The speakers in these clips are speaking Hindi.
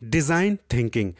design thinking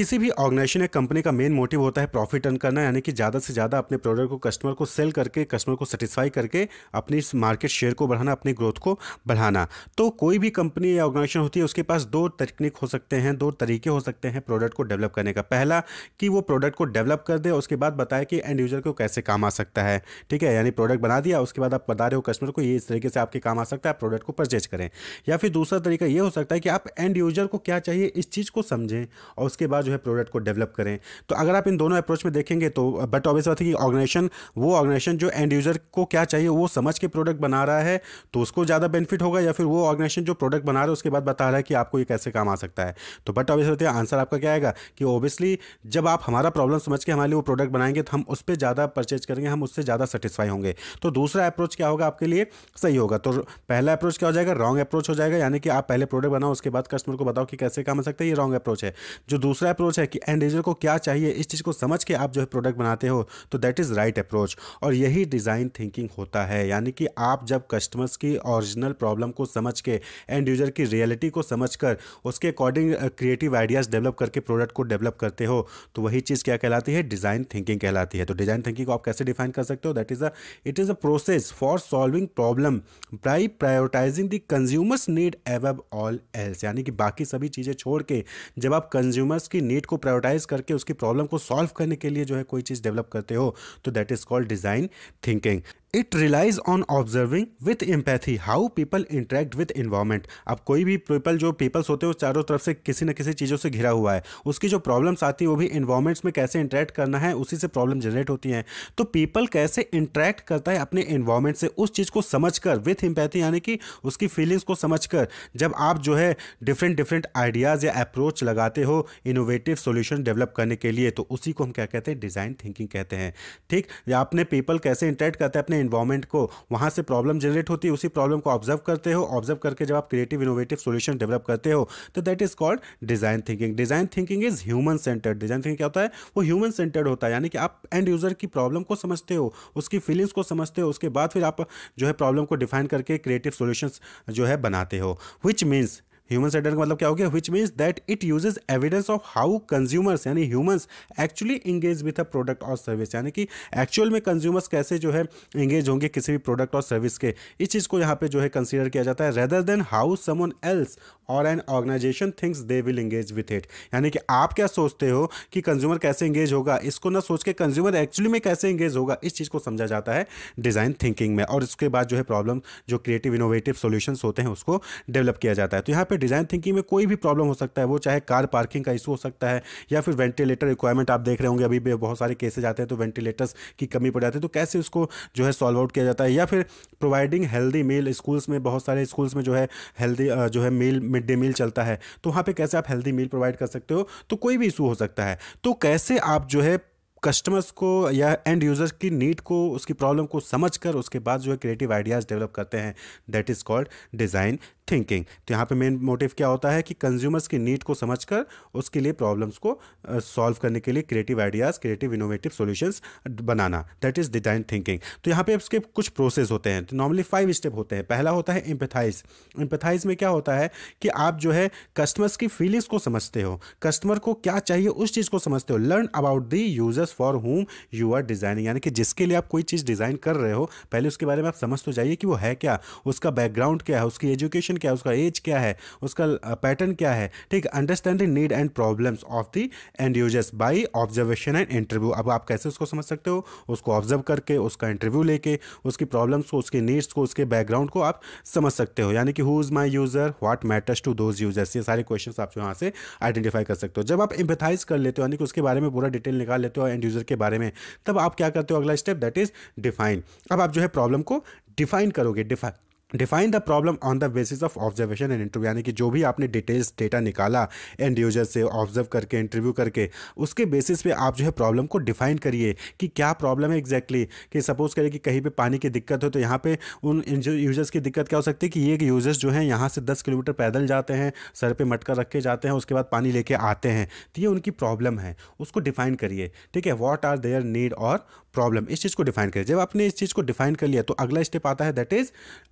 किसी भी ऑर्गेनाइजेशन या कंपनी का मेन मोटिव होता है प्रॉफिट अर्न करना यानी कि ज़्यादा से ज़्यादा अपने प्रोडक्ट को कस्टमर को सेल करके कस्टमर को सेटिस्फाई करके अपनी मार्केट शेयर को बढ़ाना अपनी ग्रोथ को बढ़ाना तो कोई भी कंपनी या ऑर्गेनाइजेशन होती है उसके पास दो तकनीक हो सकते हैं दो तरीके हो सकते हैं प्रोडक्ट को डेवलप करने का पहला कि वो प्रोडक्ट को डेवलप कर दे उसके बाद बताए कि एंड यूजर को कैसे काम आ सकता है ठीक है यानी प्रोडक्ट बना दिया उसके बाद आप बता रहे हो कस्टमर को ये इस तरीके से आपके काम आ सकता है प्रोडक्ट को परचेज करें या फिर दूसरा तरीका ये हो सकता है कि आप एंड यूजर को क्या चाहिए इस चीज़ को समझें और उसके बाद जो है प्रोडक्ट को डेवलप करें तो अगर आप इन दोनों अप्रोच में देखेंगे तो बट ऑब्वियस बात है कि ऑर्गेनाइजेशन वो ऑर्गेनाइजेशन जो एंड यूज़र को क्या चाहिए वो समझ के प्रोडक्ट बना रहा है तो उसको ज़्यादा बेनिफिट होगा या फिर वो ऑर्गेनाइजेशन जो प्रोडक्ट बना रहा है उसके बाद बता रहा है कि आपको ये कैसे काम आ सकता है तो बट ऑब्वियस बात है आंसर आपका क्या आएगा कि ऑब्वियसली जब आप हमारा प्रॉब्लम समझ के हमारे लिए वो प्रोडक्ट बनाएंगे तो हम उस पर ज़्यादा परचेज करेंगे हम उससे ज़्यादा सेटिस्फाई होंगे तो दूसरा अप्रोच क्या होगा आपके लिए सही होगा तो पहला अप्रोच क्या हो जाएगा रॉन्ग अप्रोच हो जाएगा यानी कि आप पहले प्रोडक्ट बनाओ उसके बाद कस्टमर को बताओ कि कैसे काम आ सकता है ये रॉन्ग अप्रोच है जो दूसरा अप्रोच है कि एंड यूजर को क्या चाहिए इस चीज़ को समझ के आप जो है प्रोडक्ट बनाते हो तो दैट इज़ राइट अप्रोच और यही डिज़ाइन थिंकिंग होता है यानी कि आप जब कस्टमर्स की ओरिजिनल प्रॉब्लम को समझ के एंड यूजर की रियलिटी को समझ कर उसके अकॉर्डिंग क्रिएटिव आइडियाज़ डेवलप करके प्रोडक्ट को डेवलप करते हो तो वही चीज़ क्या कहलाती है डिज़ाइन थिंकिंग कहलाती है तो डिज़ाइन थिंकिंग को आप कैसे डिफाइन कर सकते हो that is a it is a process for solving problem by prioritising the consumers need above all else यानी कि बाकी सभी चीज़ें छोड़ के जब आप कंज्यूमर्स की की नीड को प्रायोरिटाइज करके उसकी प्रॉब्लम को सॉल्व करने के लिए जो है कोई चीज़ डेवलप करते हो तो that is called design thinking it relies on observing with empathy how people interact with environment अब कोई भी पीपल जो पीपल्स होते हैं वो चारों तरफ से किसी न किसी चीज़ों से घिरा हुआ है उसकी जो प्रॉब्लम्स आती है वो भी इन्वायरमेंट्स में कैसे इंटरेक्ट करना है उसी से प्रॉब्लम जनरेट होती हैं तो पीपल कैसे इंटरेक्ट करता है अपने इन्वायरमेंट से उस चीज़ को समझ कर विथ एम्पैथी यानी कि उसकी फीलिंग्स को समझ कर जब आप जो है डिफरेंट डिफरेंट आइडियाज़ या अप्रोच लगाते हो इनोवेटिव सोल्यूशन डेवलप करने के लिए तो उसी को हम क्या कहते हैं डिज़ाइन थिंकिंग कहते हैं ठीक या अपने पीपल कैसे इंटरेक्ट करते हैं अपने है इन्वायरमेंट को वहाँ से प्रॉब्लम जनरेट होती है उसी प्रॉब्लम को ऑब्जर्व करते हो ऑब्जर्व करके जब आप क्रिएटिव इनोवेटिव सोल्यूशन डेवलप करते हो तो that is called design thinking design thinking is human centred design thinking क्या होता है वो ह्यूमन सेंटर्ड होता है यानी कि आप एंड यूजर की प्रॉब्लम को समझते हो उसकी फीलिंग्स को समझते हो उसके बाद फिर आप जो है प्रॉब्लम को डिफाइन करके क्रिएटिव सोल्यूशंस जो है बनाते हो विच मीन्स ह्यूमन सेंटर का मतलब क्या हो गया which means that it uses evidence of how consumers यानी humans actually engage with a product और सर्विस यानी कि एक्चुअल में कंज्यूमर्स कैसे जो है इंगेज होंगे किसी भी प्रोडक्ट और सर्विस के इस चीज़ को यहाँ पे जो है कंसिडर किया जाता है rather than how someone else और an organisation thinks they will engage with it यानी कि आप क्या सोचते हो कि कंज्यूमर कैसे इंगेज होगा इसको ना सोच के कंज्यूमर एक्चुअली में कैसे इंगेज होगा इस चीज़ को समझा जाता है डिज़ाइन थिंकिंग में और इसके बाद जो है प्रॉब्लम जो क्रिएटिव इनोवेटिव सोल्यूशन होते हैं उसको डेवलप किया जाता है तो यहाँ पर डिज़ाइन थिंकिंग में कोई भी प्रॉब्लम हो सकता है वो चाहे कार पार्किंग का इशू हो सकता है या फिर वेंटिलेटर रिक्वायरमेंट आप देख रहे होंगे अभी भी बहुत सारे केसेज आते हैं तो वेंटिलेटर्स की कमी पड़ जाती है तो कैसे उसको जो है सॉल्व आउट किया जाता है या फिर प्रोवाइडिंग हेल्दी मील स्कूल्स में बहुत सारे स्कूल्स में जो है हेल्दी जो है मील मिड डे मील चलता है तो वहाँ पर कैसे आप हेल्दी मील प्रोवाइड कर सकते हो तो कोई भी इशू हो सकता है तो कैसे आप जो है कस्टमर्स को या एंड यूज़र्स की नीड को उसकी प्रॉब्लम को समझ कर उसके बाद जो है क्रिएटिव आइडियाज़ डेवलप करते हैं that is called design thinking तो यहाँ पे मेन मोटिव क्या होता है कि कंज्यूमर्स की नीड को समझकर उसके लिए प्रॉब्लम्स को सॉल्व uh, करने के लिए creative ideas creative innovative solutions बनाना दैट इज़ डिज़ाइन थिंकिंग तो यहाँ पे उसके कुछ प्रोसेस होते हैं तो नॉर्मली फाइव स्टेप होते हैं पहला होता है एम्पथाइज एम्पथाइज में क्या होता है कि आप जो है कस्टमर्स की फीलिंग्स को समझते हो कस्टमर को क्या चाहिए उस चीज़ को समझते हो learn about the users purpose for whom you are designing यानी कि जिसके लिए आप कोई चीज़ डिज़ाइन कर रहे हो पहले उसके बारे में आप समझ तो जाइए कि वो है क्या उसका बैकग्राउंड क्या है उसकी एजुकेशन क्या है उसका एज क्या है उसका पैटर्न क्या है ठीक understand need and problems of the end users by observation and interview अब आप कैसे उसको समझ सकते हो उसको ऑब्जर्व करके उसका इंटरव्यू लेके उसकी प्रॉब्लम्स को उसके नीड्स को उसके बैकग्राउंड को आप समझ सकते हो यानी कि who is my user what matters to those users ये सारे क्वेश्चन आप यहाँ से आइडेंटिफाई कर सकते हो जब आप इम्पेथाइज कर लेते हो यानी कि उसके बारे में पूरा डिटेल निकाल लेते हो एंड यूज़र के बारे में तब आप क्या करते हो अगला स्टेप दैट इज़ डिफाइन अब आप जो है प्रॉब्लम को डिफाइन करोगे define define the problem on the basis of observation and interview यानी कि जो भी आपने डिटेल्स डेटा निकाला एंड यूजर से ऑब्जर्व करके इंटरव्यू करके उसके बेसिस पे आप जो है प्रॉब्लम को डिफाइन करिए कि क्या प्रॉब्लम है एग्जैक्टली exactly, कि सपोज करिए कि कहीं पे पानी की दिक्कत हो तो यहाँ पे उन यूजर्स की दिक्कत क्या हो सकती है कि ये यूजर्स जो है यहाँ से दस किलोमीटर पैदल जाते हैं सर पर मटका रख के जाते हैं उसके बाद पानी लेके आते हैं तो ये उनकी प्रॉब्लम है उसको डिफाइन करिए ठीक है वॉट आर देयर नीड और प्रॉब्लम इस चीज़ को डिफाइन करें जब आपने इस चीज़ को डिफाइन कर लिया तो अगला स्टेप आता है दैट इज़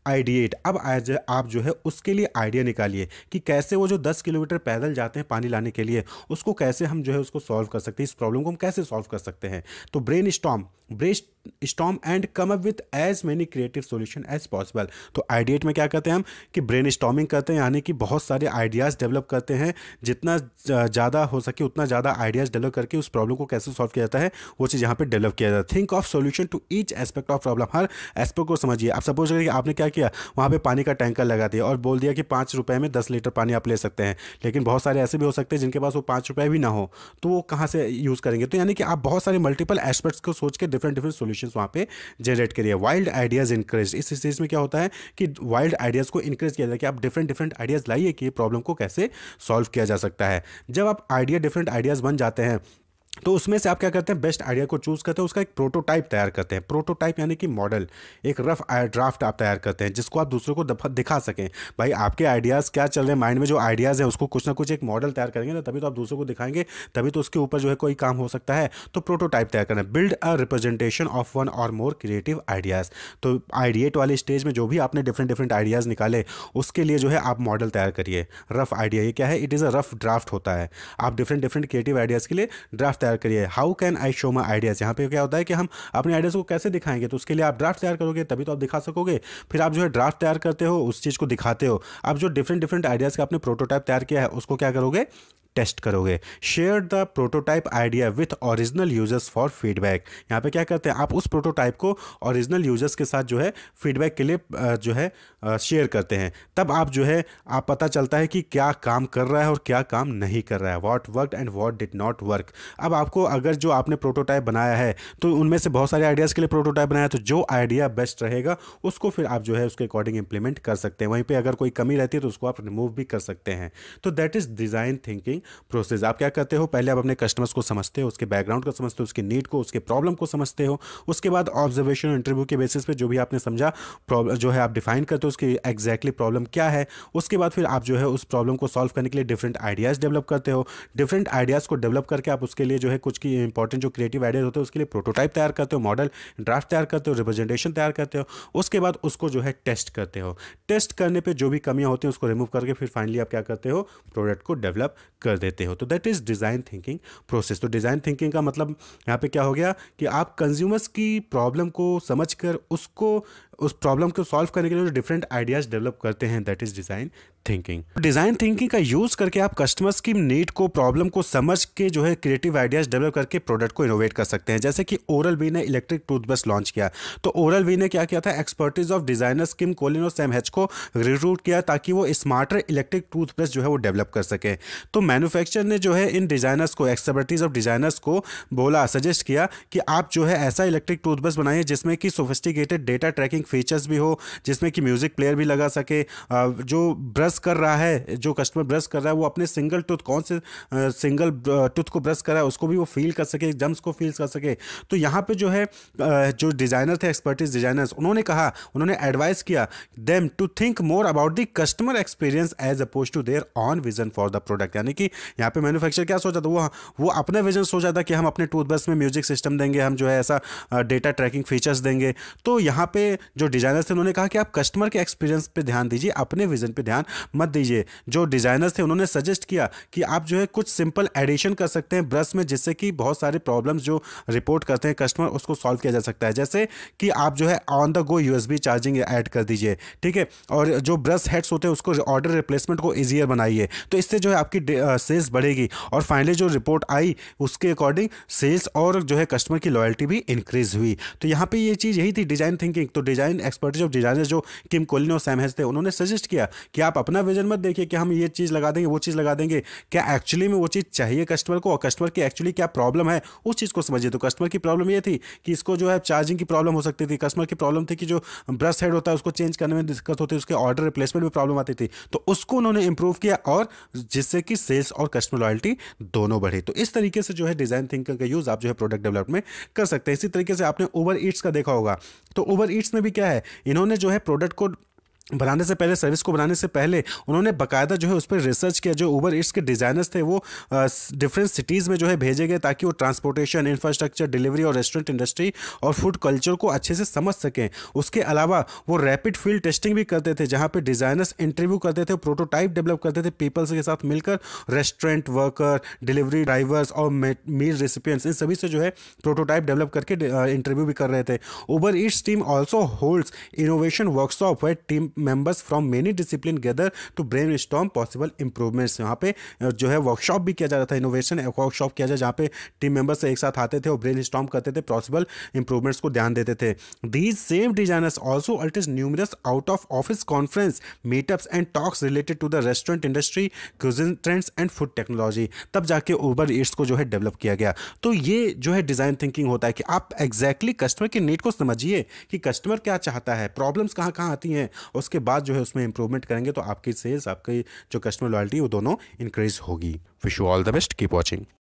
आइडिएट अब आज आप जो है उसके लिए आइडिया निकालिए कि कैसे वो जो दस किलोमीटर पैदल जाते हैं पानी लाने के लिए उसको कैसे हम जो है उसको सॉल्व कर सकते हैं इस प्रॉब्लम को हम कैसे सॉल्व कर सकते हैं तो brainstorm brainstorm and come up with as many creative solution as possible तो आइडिएट में क्या करते हैं हम कि ब्रेन स्टॉमिंग करते हैं यानी कि बहुत सारे आइडियाज़ डेवलप करते हैं जितना ज़्यादा हो सके उतना ज़्यादा आइडियाज़ डेवलप करके उस प्रॉब्लम को कैसे सॉल्व किया जाता है वो चीज़ यहाँ पर डेवलप किया जाता है think of solution to each aspect of problem हर एस्पेक्ट को समझिए आप सपोज करिए आपने क्या किया वहाँ पर पानी का टैंकर लगा दिया और बोल दिया कि पाँच रुपये में दस लीटर पानी आप ले सकते हैं लेकिन बहुत सारे ऐसे भी हो सकते हैं जिनके पास वो पाँच रुपये भी ना हो तो वो कहाँ से यूज़ करेंगे तो यानी कि आप बहुत सारे मल्टीपल एस्पेक्ट्स को सोच के डिफरेंट डिफरेंट सोल्यूशन वहाँ पर जनरेट करिए वाइल्ड आइडियाज़ इंकरेज इस चीज़ में क्या होता है कि वाइल्ड आइडियाज़ को इंक्रेज किया जाए कि आप डिफरेंट डिफरेंट आइडियाज़ लाइए कि प्रॉब्लम को कैसे सॉल्व किया जा सकता है जब आप आइडिया डिफरेंट आइडियाज़ बन जाते हैं तो उसमें से आप क्या करते हैं बेस्ट आइडिया को चूज़ करते हैं उसका एक प्रोटोटाइप तैयार करते हैं प्रोटोटाइप यानी कि मॉडल एक रफ ड्राफ्ट आप तैयार करते हैं जिसको आप दूसरों को दिखा सकें भाई आपके आइडियाज़ क्या चल रहे हैं माइंड में जो आइडियाज़ हैं उसको कुछ ना कुछ एक मॉडल तैयार करेंगे ना तो तभी तो आप दूसरों को दिखाएंगे तभी तो उसके ऊपर जो है कोई काम हो सकता है तो प्रोटोटाइप तैयार करना build a representation of one और मोर क्रिएटिव आइडियाज़ तो आइडिएट वाले स्टेज में जो भी आपने डिफरेंट डिफरेंट आइडियाज़ निकाले उसके लिए जो है आप मॉडल तैयार करिए रफ आइडिया ये क्या है it is a rough draft होता है आप डिफरेंट डिफरेंट क्रिएटिव आइडियाज़ के लिए ड्राफ्ट ड्राफ्ट तैयार करिए how can I show my ideas यहाँ पे क्या होता है कि हम अपने आइडियाज़ को कैसे दिखाएंगे तो उसके लिए आप ड्राफ्ट तैयार करोगे तभी तो आप दिखा सकोगे फिर आप जो है ड्राफ्ट तैयार करते हो उस चीज़ को दिखाते हो आप जो डिफरेंट डिफरेंट आइडियाज़ का आपने प्रोटोटाइप तैयार किया है उसको क्या करोगे टेस्ट करोगे share the prototype idea with original users for feedback यहाँ पे क्या करते हैं आप उस प्रोटोटाइप को ओरिजिनल यूजर्स के साथ जो है फीडबैक के लिए जो है शेयर करते हैं तब आप जो है आप पता चलता है कि क्या काम कर रहा है और क्या काम नहीं कर रहा है what work and what did not work अब आपको अगर जो आपने प्रोटोटाइप बनाया है तो उनमें से बहुत सारे आइडियाज़ के लिए प्रोटोटाइप बनाया तो जो आइडिया बेस्ट रहेगा उसको फिर आप जो है उसके अकॉर्डिंग इंप्लीमेंट कर सकते हैं वहीं पर अगर कोई कमी रहती है तो उसको आप रिमूव भी कर सकते हैं तो that is design thinking marketing process आप क्या करते हो पहले आप अपने कस्टमर्स को समझते हो उसके बैकग्राउंड को समझते हो उसकी नीड को उसके प्रॉब्लम को समझते हो उसके बाद ऑब्जर्वेशन इंटरव्यू के बेसिस पे जो भी आपने समझा प्रॉब्लम जो है आप डिफाइन करते हो उसकी एग्जैक्टली प्रॉब्लम क्या है उसके बाद फिर आप जो है उस प्रॉब्लम को सॉल्व करने के लिए डिफरेंट आइडियाज़ डेवलप करते हो डिफरेंट आइडियाज़ को डेवलप करके आप उसके लिए जो है कुछ की इंपॉर्टेंट जो क्रिएटिव आइडियाज़ होते हैं उसके लिए प्रोटोटाइप तैयार करते हो मॉडल ड्राफ्ट तैयार करते हो रिप्रेजेंटेशन तैयार करते हो उसके बाद उसको जो है टेस्ट करते हो टेस्ट करने पर जो भी कमियाँ होती हैं उसको रिमूव करके फिर फाइनली आप क्या करते हो प्रोडक्ट को डेवलप कर कर देते हो तो that is design thinking process तो डिज़ाइन थिंकिंग का मतलब यहाँ पे क्या हो गया कि आप कंज्यूमर्स की प्रॉब्लम को समझ कर उसको उस प्रॉब्लम को सॉल्व करने के लिए जो डिफरेंट आइडियाज़ डेवलप करते हैं that is design thinking design thinking का यूज करके आप कस्टमर्स की नीड को प्रॉब्लम को समझ के जो है क्रिएटिव आइडियाज डेवलप करके प्रोडक्ट को इनोवेट कर सकते हैं जैसे कि ओरल बी ने इलेक्ट्रिक टूथब्रश लॉन्च किया तो ओरल बी ने क्या किया था expertise of designers Kim Colin और सैम हेच को रिक्रूट किया ताकि वो स्मार्टर इलेक्ट्रिक टूथब्रश जो है वो डेवलप कर सके तो मैन्युफैक्चर ने जो है इन डिजाइनर्स को एक्सपर्टीज ऑफ डिजाइनर्स को बोला सजेस्ट किया कि आप जो है ऐसा इलेक्ट्रिक टूथब्रश बनाइए जिसमें कि सोफिस्टिकेटेड डेटा ट्रैकिंग फीचर्स भी हो जिसमें कि म्यूजिक प्लेयर भी लगा सके जो ब्रश ब्रश कर रहा है जो कस्टमर ब्रश कर रहा है वो अपने सिंगल टूथ कौन से सिंगल टूथ को ब्रश कर रहा है उसको भी वो फील कर सके जम्स को फील कर सके तो यहाँ पे जो है जो डिज़ाइनर थे एक्सपर्टीज डिज़ाइनर्स उन्होंने कहा उन्होंने एडवाइस किया them to think more about the customer experience as opposed to their own vision for the product यानी कि यहाँ पे मैन्युफैक्चर क्या सोचा था वो वो अपना विजन सोचा था कि हम अपने टूथब्रश में म्यूजिक सिस्टम देंगे हम जो है ऐसा डेटा ट्रैकिंग फीचर्स देंगे तो यहाँ पे जो डिज़ाइनर्स थे उन्होंने कहा कि आप कस्टमर के एक्सपीरियंस पर ध्यान दीजिए अपने विजन पर ध्यान मत दीजिए जो डिज़ाइनर्स थे उन्होंने सजेस्ट किया कि आप जो है कुछ सिंपल एडिशन कर सकते हैं ब्रश में जिससे कि बहुत सारे प्रॉब्लम्स जो रिपोर्ट करते हैं कस्टमर उसको सॉल्व किया जा सकता है जैसे कि आप जो है on the go USB charging add कर दीजिए ठीक है और जो ब्रश हेड्स होते हैं उसको ऑर्डर रिप्लेसमेंट को ईजियर बनाइए तो इससे जो है आपकी सेल्स बढ़ेगी और फाइनली जो रिपोर्ट आई उसके अकॉर्डिंग सेल्स और जो है कस्टमर की लॉयल्टी भी इंक्रीज हुई तो यहाँ पर ये चीज़ यही थी डिज़ाइन थिंकिंग तो डिज़ाइन एक्सपर्ट ऑफ डिज़ाइनर जो किम कोलिन और सैम थे उन्होंने सजेस्ट किया कि आप अपना विजन मत देखिए कि हम ये चीज़ लगा देंगे वो चीज़ लगा देंगे क्या एक्चुअली में वो चीज़ चाहिए कस्टमर को और कस्टमर की एक्चुअली क्या प्रॉब्लम है उस चीज़ को समझिए तो कस्टमर की प्रॉब्लम ये थी कि इसको जो है चार्जिंग की प्रॉब्लम हो सकती थी कस्टमर की प्रॉब्लम थी कि जो ब्रश हेड होता है उसको चेंज करने में दिक्कत होती है उसके ऑर्डर रिप्लेसमेंट में प्रॉब्लम आती थी तो उसको उन्होंने इंप्रूव किया और जिससे कि सेल्स और कस्टमर लॉयल्टी दोनों बढ़ी तो इस तरीके से जो है डिज़ाइन थिंकिंग का यूज़ आप जो है प्रोडक्ट डेवलप में कर सकते हैं इसी तरीके से आपने ओवर ईट्स का देखा होगा तो ओवर ईट्स में भी क्या है इन्होंने जो है प्रोडक्ट को बनाने से पहले सर्विस को बनाने से पहले उन्होंने बकायदा जो है उस पर रिसर्च किया जो ऊबर इट्स के डिज़ाइनर्स थे वो डिफरेंट सिटीज़ में जो है भेजे गए ताकि वो ट्रांसपोर्टेशन इंफ्रास्ट्रक्चर डिलीवरी और रेस्टोरेंट इंडस्ट्री और फूड कल्चर को अच्छे से समझ सकें उसके अलावा वो रैपिड फील्ड टेस्टिंग भी करते थे जहाँ पर डिज़ाइनर्स इंटरव्यू करते थे प्रोटोटाइप डेवलप करते थे पीपल्स के साथ मिलकर रेस्टोरेंट वर्कर डिलीवरी ड्राइवर्स और मील रेसिपियंट्स इन सभी से जो है प्रोटोटाइप डेवलप करके इंटरव्यू भी कर रहे थे Uber Eats team also holds innovation workshop है team members from many discipline gather to brainstorm possible improvements यहाँ पे जो है वर्कशॉप भी किया जा रहा था इनोवेशन वर्कशॉप किया जाए जहाँ पे टीम मेंबर्स एक साथ आते थे और ब्रेन स्टॉम करते थे पॉसिबल इंप्रूवमेंट्स को ध्यान देते थे दीज सेम डिजाइनर्स ऑल्सो अल्टिस numerous out of office conference meetups and talks related to the restaurant industry cuisine trends and food technology तब जाके ऊबर ईट्स को जो है डेवलप किया गया तो ये जो है डिज़ाइन थिंकिंग होता है कि आप एग्जैक्टली exactly कस्टमर की नीड को समझिए कि कस्टमर क्या चाहता है प्रॉब्लम्स कहाँ कहाँ आती हैं उस उसके बाद जो है उसमें इंप्रूवमेंट करेंगे तो आपकी सेल्स आपकी जो कस्टमर लॉयल्टी वो दोनों इंक्रीज होगी wish you all the best keep watching